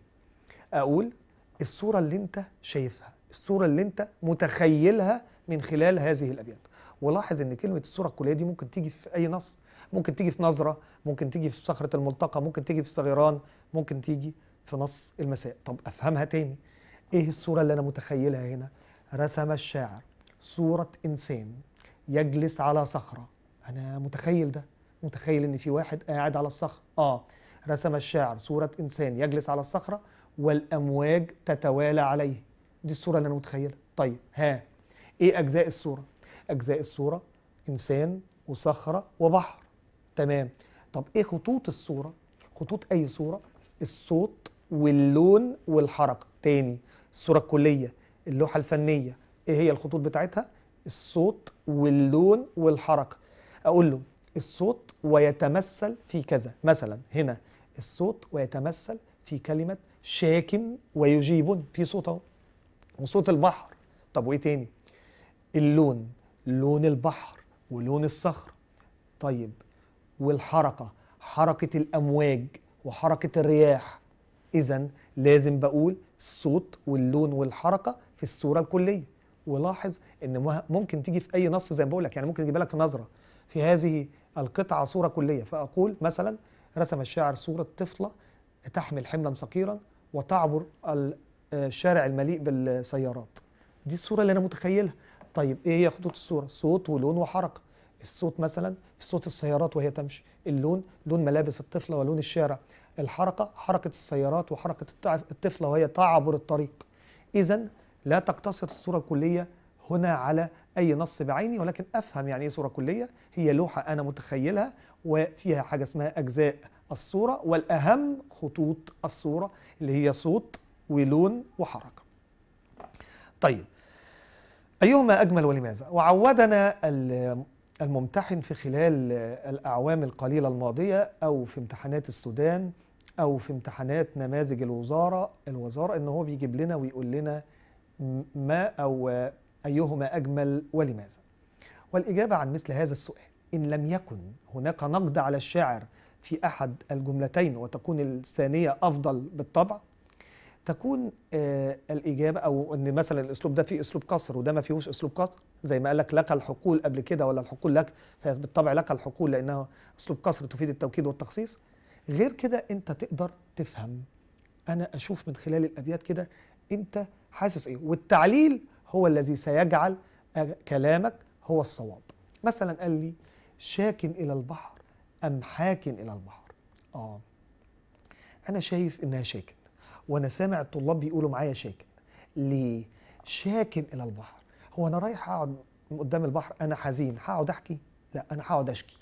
A: اقول الصوره اللي انت شايفها الصوره اللي انت متخيلها من خلال هذه الابيات ولاحظ ان كلمه الصوره الكليه دي ممكن تيجي في اي نص ممكن تيجي في نظره ممكن تيجي في صخره الملتقى ممكن تيجي في الصغيران ممكن تيجي في نص المساء طب افهمها تاني ايه الصوره اللي انا متخيلها هنا رسم الشاعر صورة إنسان يجلس على صخرة أنا متخيل ده متخيل إن في واحد قاعد على الصخرة آه رسم الشاعر صورة إنسان يجلس على الصخرة والأمواج تتوالى عليه دي الصورة اللي أنا متخيلها طيب ها إيه أجزاء الصورة؟ أجزاء الصورة إنسان وصخرة وبحر تمام طب إيه خطوط الصورة؟ خطوط أي صورة؟ الصوت واللون والحركة تاني الصورة الكلية اللوحة الفنية ايه هي الخطوط بتاعتها الصوت واللون والحركه اقول له الصوت ويتمثل في كذا مثلا هنا الصوت ويتمثل في كلمه شاك ويجيبني في صوت اهو وصوت البحر طب وايه تاني اللون لون البحر ولون الصخر طيب والحركه حركه الامواج وحركه الرياح اذا لازم بقول الصوت واللون والحركه في الصوره الكليه ولاحظ ان ممكن تيجي في اي نص زي ما بقول لك يعني ممكن تجيب لك نظره في هذه القطعه صوره كليه فاقول مثلا رسم الشاعر صوره طفله تحمل حملا صغيرا وتعبر آه، الشارع المليء بالسيارات دي الصوره اللي انا متخيلها طيب ايه هي خطوط الصوره صوت ولون وحركه الصوت مثلا في صوت السيارات وهي تمشي اللون لون ملابس الطفله ولون الشارع الحركه حركه السيارات وحركه الطفله وهي تعبر الطريق اذا لا تقتصر الصورة الكلية هنا على أي نص بعيني ولكن أفهم يعني إيه صورة كلية هي لوحة أنا متخيلها وفيها حاجة اسمها أجزاء الصورة والأهم خطوط الصورة اللي هي صوت ولون وحركة طيب أيهما أجمل ولماذا؟ وعودنا الممتحن في خلال الأعوام القليلة الماضية أو في امتحانات السودان أو في امتحانات نماذج الوزارة الوزارة إن هو بيجيب لنا ويقول لنا ما أو أيهما أجمل ولماذا؟ والإجابة عن مثل هذا السؤال إن لم يكن هناك نقد على الشاعر في أحد الجملتين وتكون الثانية أفضل بالطبع تكون آه، الإجابة أو إن مثلا الأسلوب ده فيه أسلوب قصر وده ما فيهوش أسلوب قصر زي ما قال لك لك الحقول قبل كده ولا الحقول لك فبالطبع لك الحقول لأنها أسلوب قصر تفيد التوكيد والتخصيص غير كده أنت تقدر تفهم أنا أشوف من خلال الأبيات كده أنت حاسس ايه والتعليل هو الذي سيجعل كلامك هو الصواب مثلا قال لي شاك الى البحر ام حاكن الى البحر اه انا شايف انها شاكن وانا سامع الطلاب بيقولوا معايا شاكن ليه شاكن الى البحر هو انا رايح اقعد قدام البحر انا حزين هقعد احكي لا انا هقعد اشكي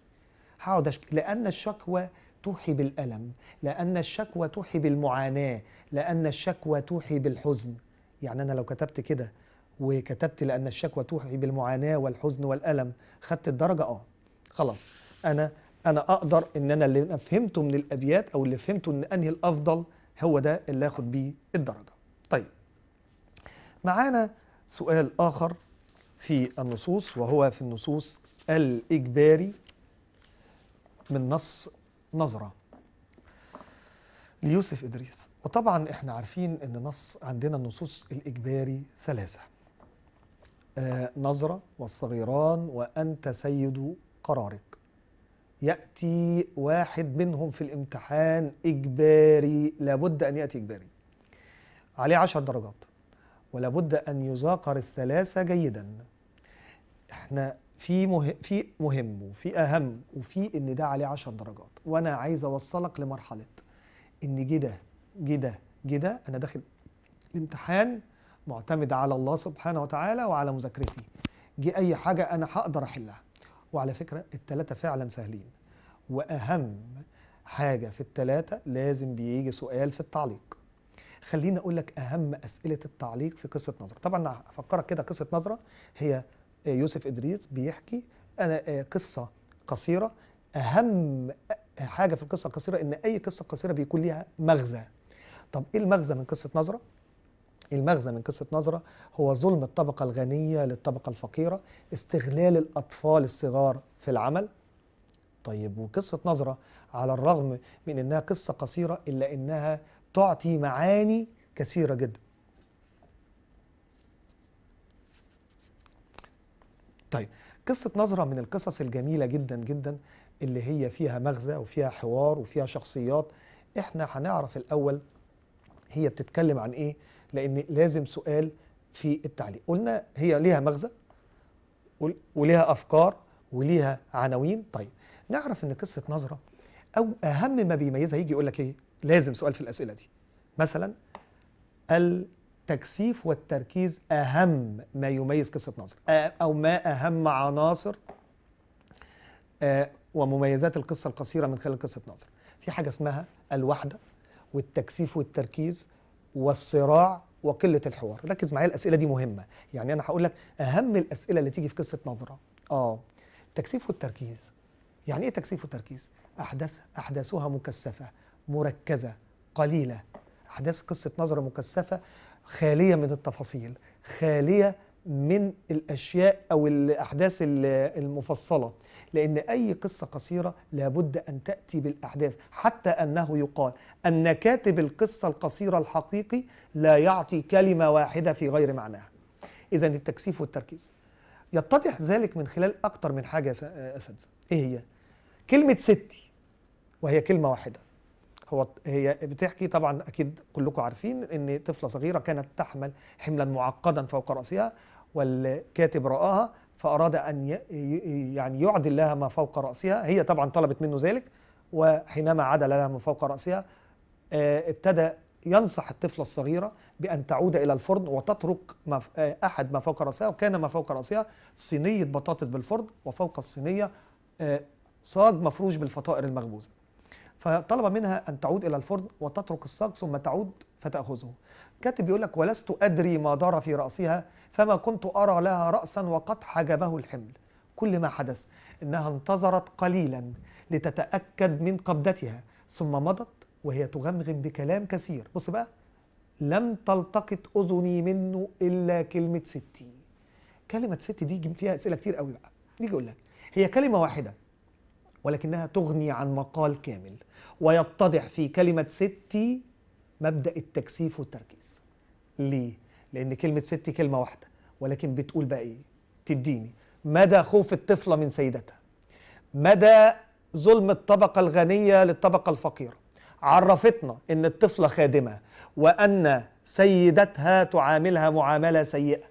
A: هقعد اشكي لان الشكوى توحي بالالم لان الشكوى توحي بالمعاناه لان الشكوى توحي بالحزن يعني أنا لو كتبت كده وكتبت لأن الشكوى توحي بالمعاناة والحزن والألم خدت الدرجة آه خلاص أنا أنا أقدر إن أنا اللي فهمته من الأبيات أو اللي فهمته إن أنهي الأفضل هو ده اللي آخد بيه الدرجة طيب معانا سؤال آخر في النصوص وهو في النصوص الإجباري من نص نظرة ليوسف إدريس وطبعا احنا عارفين ان نص عندنا النصوص الإجباري ثلاثة آه نظرة والصغيران وأنت سيد قرارك يأتي واحد منهم في الامتحان إجباري لابد أن يأتي إجباري عليه عشر درجات ولابد أن يذاكر الثلاثة جيدا احنا في مهم في مهم وفي اهم وفي ان ده عليه 10 درجات وانا عايز اوصلك لمرحله ان جده جده جده انا داخل الامتحان معتمد على الله سبحانه وتعالى وعلى مذاكرتي جه اي حاجه انا هقدر احلها وعلى فكره التلاته فعلا سهلين واهم حاجه في التلاته لازم بيجي سؤال في التعليق خليني اقول لك اهم اسئله التعليق في قصه نظره طبعا هفكرك كده قصه نظره هي يوسف ادريس بيحكي انا آه، قصه قصيره اهم حاجه في القصه القصيره ان اي قصه قصيره بيكون ليها مغزى طب ايه المغزى من قصه نظره المغزى من قصه نظره هو ظلم الطبقه الغنيه للطبقه الفقيره استغلال الاطفال الصغار في العمل طيب وقصه نظره على الرغم من انها قصه قصيره الا انها تعطي معاني كثيره جدا طيب قصة نظرة من القصص الجميلة جدا جدا اللي هي فيها مغزى وفيها حوار وفيها شخصيات احنا هنعرف الاول هي بتتكلم عن ايه لان لازم سؤال في التعليق قلنا هي ليها مغزى وليها افكار وليها عناوين طيب نعرف ان قصه نظره او اهم ما بيميزها يجي يقول لك ايه لازم سؤال في الاسئله دي مثلا التكثيف والتركيز اهم ما يميز قصه نظره او ما اهم عناصر ومميزات القصة القصيرة من خلال قصة ناصر في حاجة اسمها الوحدة والتكثيف والتركيز والصراع وقلة الحوار ركز معايا الأسئلة دي مهمة يعني أنا هقول لك أهم الأسئلة اللي تيجي في قصة نظرة آه التكثيف والتركيز يعني إيه تكثيف والتركيز؟ أحداث أحداثها مكثفة مركزة قليلة أحداث قصة نظرة مكثفة خالية من التفاصيل خالية من الاشياء او الاحداث المفصله لان اي قصه قصيره لابد ان تاتي بالاحداث حتى انه يقال ان كاتب القصه القصيره الحقيقي لا يعطي كلمه واحده في غير معناها اذا التكثيف والتركيز يتضح ذلك من خلال اكثر من حاجه يا اساتذه ايه هي كلمه ستي وهي كلمه واحده هو هي بتحكي طبعا اكيد كلكم عارفين ان طفله صغيره كانت تحمل حملا معقدا فوق راسها والكاتب رآها فأراد أن يعني يعدل لها ما فوق رأسها هي طبعا طلبت منه ذلك وحينما عدل لها ما فوق رأسها آه، ابتدى ينصح الطفلة الصغيرة بأن تعود إلى الفرن وتترك ما آه، أحد ما فوق رأسها وكان ما فوق رأسها صينية بطاطس بالفرن وفوق الصينية آه، صاج مفروش بالفطائر المخبوزة فطلب منها أن تعود إلى الفرن وتترك الصاج ثم تعود فتأخذه كاتب بيقول لك ولست أدري ما دار في رأسها فما كنت أرى لها رأسا وقد حجبه الحمل كل ما حدث إنها انتظرت قليلا لتتأكد من قبضتها ثم مضت وهي تغمغم بكلام كثير بص بقى لم تلتقط أذني منه إلا كلمة ستي كلمة ستي دي فيها أسئلة كتير قوي بقى يجي يقول لك هي كلمة واحدة ولكنها تغني عن مقال كامل ويتضح في كلمة ستي مبدأ التكثيف والتركيز ليه؟ لان كلمه ستي كلمه واحده ولكن بتقول بقى ايه تديني مدى خوف الطفله من سيدتها مدى ظلم الطبقه الغنيه للطبقه الفقيره عرفتنا ان الطفله خادمه وان سيدتها تعاملها معامله سيئه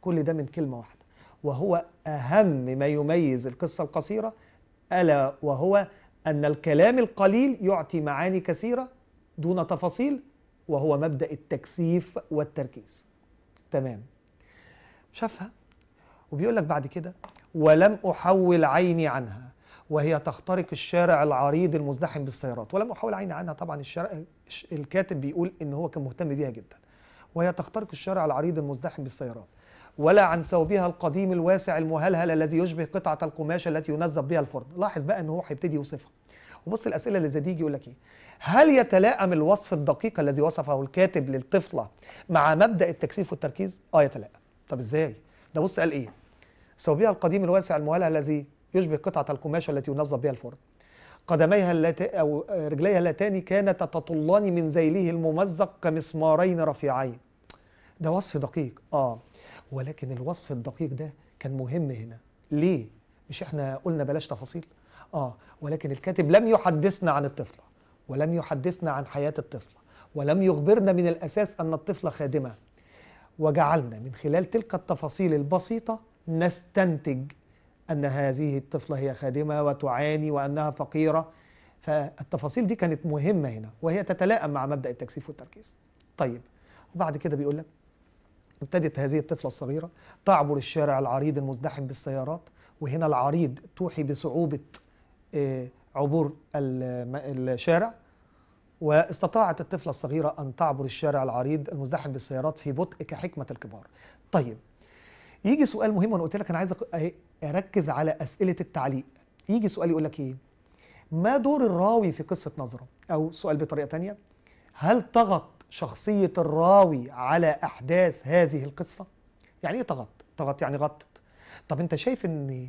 A: كل ده من كلمه واحده وهو اهم ما يميز القصه القصيره الا وهو ان الكلام القليل يعطي معاني كثيره دون تفاصيل وهو مبدا التكثيف والتركيز تمام شافها وبيقول لك بعد كده ولم احول عيني عنها وهي تخترق الشارع العريض المزدحم بالسيارات ولم احول عيني عنها طبعا الشارع الكاتب بيقول ان هو كان مهتم بيها جدا وهي تخترق الشارع العريض المزدحم بالسيارات ولا عن ثوبها القديم الواسع المهلهل الذي يشبه قطعة القماش التي ينزف بها الفرن لاحظ بقى ان هو هيبتدي يوصفها وبص الأسئلة اللي زي دي يقول لك إيه هل يتلائم الوصف الدقيق الذي وصفه الكاتب للطفلة مع مبدأ التكثيف والتركيز؟ آه يتلائم طب إزاي؟ ده بص قال إيه ثوبها القديم الواسع المهلهل الذي يشبه قطعة القماش التي ينظف بها الفرن قدميها اللت... أو رجليها اللتان كانت تطلان من ذيله الممزق كمسمارين رفيعين ده وصف دقيق آه ولكن الوصف الدقيق ده كان مهم هنا ليه مش احنا قلنا بلاش تفاصيل اه ولكن الكاتب لم يحدثنا عن الطفله ولم يحدثنا عن حياه الطفله ولم يخبرنا من الاساس ان الطفله خادمه وجعلنا من خلال تلك التفاصيل البسيطه نستنتج ان هذه الطفله هي خادمه وتعاني وانها فقيره فالتفاصيل دي كانت مهمه هنا وهي تتلائم مع مبدا التكثيف والتركيز طيب وبعد كده بيقول لك ابتدت هذه الطفلة الصغيرة تعبر الشارع العريض المزدحم بالسيارات وهنا العريض توحي بصعوبة آه، عبور الشارع واستطاعت الطفلة الصغيرة أن تعبر الشارع العريض المزدحم بالسيارات في بطء كحكمة الكبار طيب يجي سؤال مهم وأنا قلت لك أنا عايز أركز على أسئلة التعليق يجي سؤال يقول لك إيه ما دور الراوي في قصة نظرة أو سؤال بطريقة تانية هل طغت شخصية الراوي على أحداث هذه القصة؟ يعني إيه تغط؟ تغط يعني غطت طب أنت شايف إن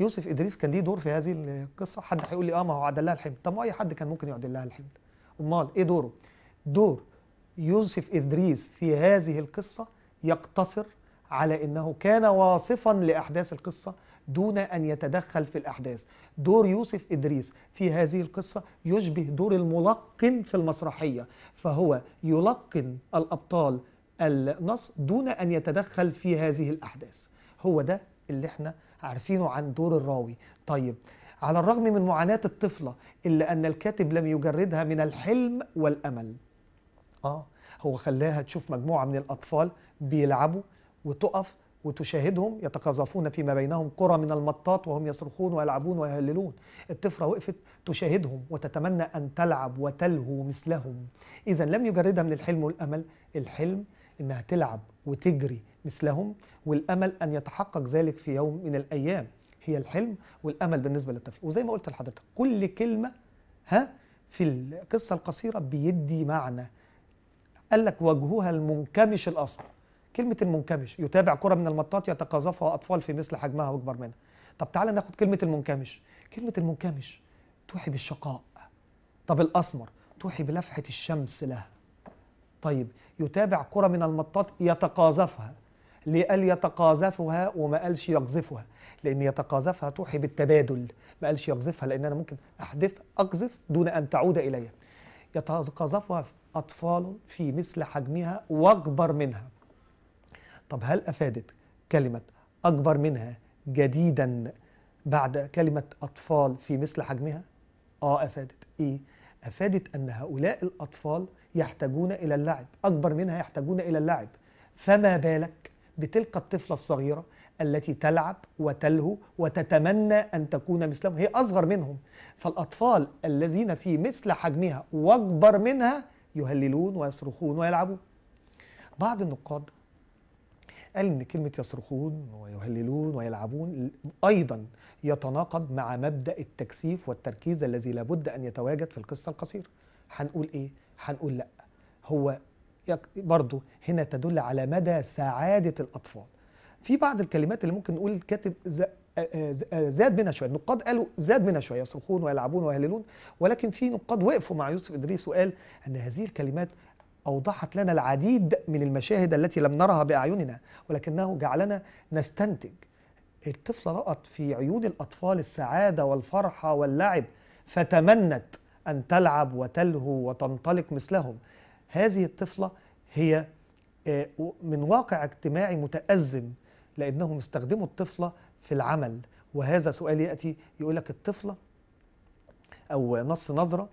A: يوسف إدريس كان ليه دور في هذه القصة؟ حد هيقول لي آه ما هو عدل لها الحمل طب ما أي حد كان ممكن يعدل لها الحمل أمال إيه دوره؟ دور يوسف إدريس في هذه القصة يقتصر على أنه كان واصفا لأحداث القصة دون أن يتدخل في الأحداث دور يوسف إدريس في هذه القصة يشبه دور الملقن في المسرحية فهو يلقن الأبطال النص دون أن يتدخل في هذه الأحداث هو ده اللي احنا عارفينه عن دور الراوي طيب على الرغم من معاناة الطفلة إلا أن الكاتب لم يجردها من الحلم والأمل آه هو خلاها تشوف مجموعة من الأطفال بيلعبوا وتقف وتشاهدهم يتقاذفون فيما بينهم قرى من المطاط وهم يصرخون ويلعبون ويهللون الطفرة وقفت تشاهدهم وتتمنى أن تلعب وتلهو مثلهم إذا لم يجردها من الحلم والأمل الحلم إنها تلعب وتجري مثلهم والأمل أن يتحقق ذلك في يوم من الأيام هي الحلم والأمل بالنسبة للطفل وزي ما قلت لحضرتك كل كلمة ها في القصة القصيرة بيدي معنى قال لك وجهها المنكمش الأصفر كلمه المنكمش يتابع كره من المطاط يتقاذفها اطفال في مثل حجمها واكبر منها طب تعالى ناخد كلمه المنكمش كلمه المنكمش توحي بالشقاء طب الاسمر توحي بلفحه الشمس لها طيب يتابع كره من المطاط يتقاذفها ليه قال يتقاذفها وما قالش يقذفها لان يتقاذفها توحي بالتبادل ما قالش يقذفها لان انا ممكن احذف اقذف دون ان تعود الي يتقاذفها اطفال في مثل حجمها واكبر منها طب هل أفادت كلمة أكبر منها جديدا بعد كلمة أطفال في مثل حجمها؟ آه أفادت إيه؟ أفادت أن هؤلاء الأطفال يحتاجون إلى اللعب أكبر منها يحتاجون إلى اللعب فما بالك بتلك الطفلة الصغيرة التي تلعب وتلهو وتتمنى أن تكون مثلهم هي أصغر منهم فالأطفال الذين في مثل حجمها وأكبر منها يهللون ويصرخون ويلعبون بعض النقاد قال ان كلمه يصرخون ويهللون ويلعبون ايضا يتناقض مع مبدا التكثيف والتركيز الذي لابد ان يتواجد في القصه القصيره هنقول ايه هنقول لا هو برضه هنا تدل على مدى سعاده الاطفال في بعض الكلمات اللي ممكن نقول الكاتب زاد منها شويه النقاد قالوا زاد منها شويه يصرخون ويلعبون ويهللون ولكن في نقاد وقفوا مع يوسف ادريس وقال ان هذه الكلمات أوضحت لنا العديد من المشاهد التي لم نرها بأعيننا ولكنه جعلنا نستنتج الطفلة رأت في عيون الأطفال السعادة والفرحة واللعب فتمنت أن تلعب وتلهو وتنطلق مثلهم هذه الطفلة هي آه، من واقع اجتماعي متأزم لأنهم استخدموا الطفلة في العمل وهذا سؤال يأتي يقول لك الطفلة أو نص نظرة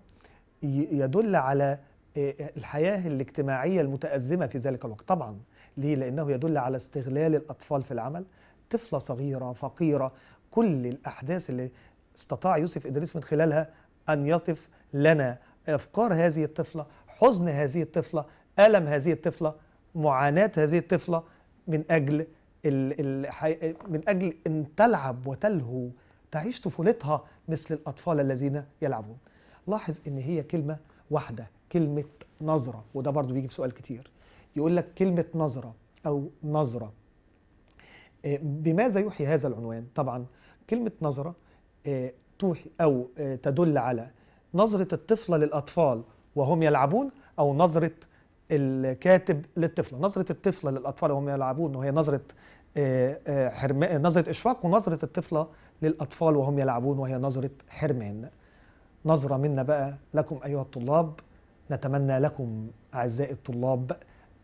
A: يدل على آه، الحياة الاجتماعية المتأزمة في ذلك الوقت طبعا ليه؟ لأنه يدل على استغلال الأطفال في العمل طفلة صغيرة فقيرة كل الأحداث اللي استطاع يوسف إدريس من خلالها أن يصف لنا أفكار هذه الطفلة حزن هذه الطفلة ألم هذه الطفلة معاناة هذه الطفلة من أجل من أجل أن تلعب وتلهو تعيش طفولتها مثل الأطفال الذين يلعبون لاحظ أن هي كلمة واحدة كلمة نظرة وده برضو بيجي في سؤال كتير يقول لك كلمة نظرة أو نظرة آه، بماذا يوحي هذا العنوان؟ طبعا كلمة نظرة آه، توحي أو آه، تدل على نظرة الطفلة للأطفال وهم يلعبون أو نظرة الكاتب للطفلة نظرة الطفلة للأطفال وهم يلعبون وهي نظرة حرمان نظرة إشفاق ونظرة الطفلة للأطفال وهم يلعبون وهي نظرة حرمان نظرة منا بقى لكم أيها الطلاب نتمنى لكم أعزائي الطلاب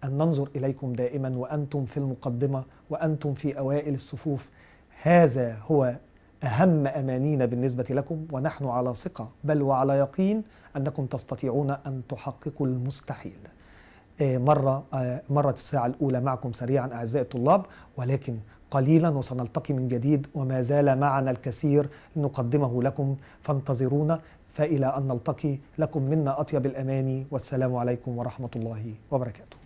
A: أن ننظر إليكم دائما وأنتم في المقدمة وأنتم في أوائل الصفوف هذا هو أهم أمانينا بالنسبة لكم ونحن على ثقة بل وعلى يقين أنكم تستطيعون أن تحققوا المستحيل آه، مرة آه، مرت الساعة الأولى معكم سريعا أعزائي الطلاب ولكن قليلا وسنلتقي من جديد وما زال معنا الكثير لنقدمه لكم فانتظرونا فإلى أن نلتقي لكم منا أطيب الأماني والسلام عليكم ورحمة الله وبركاته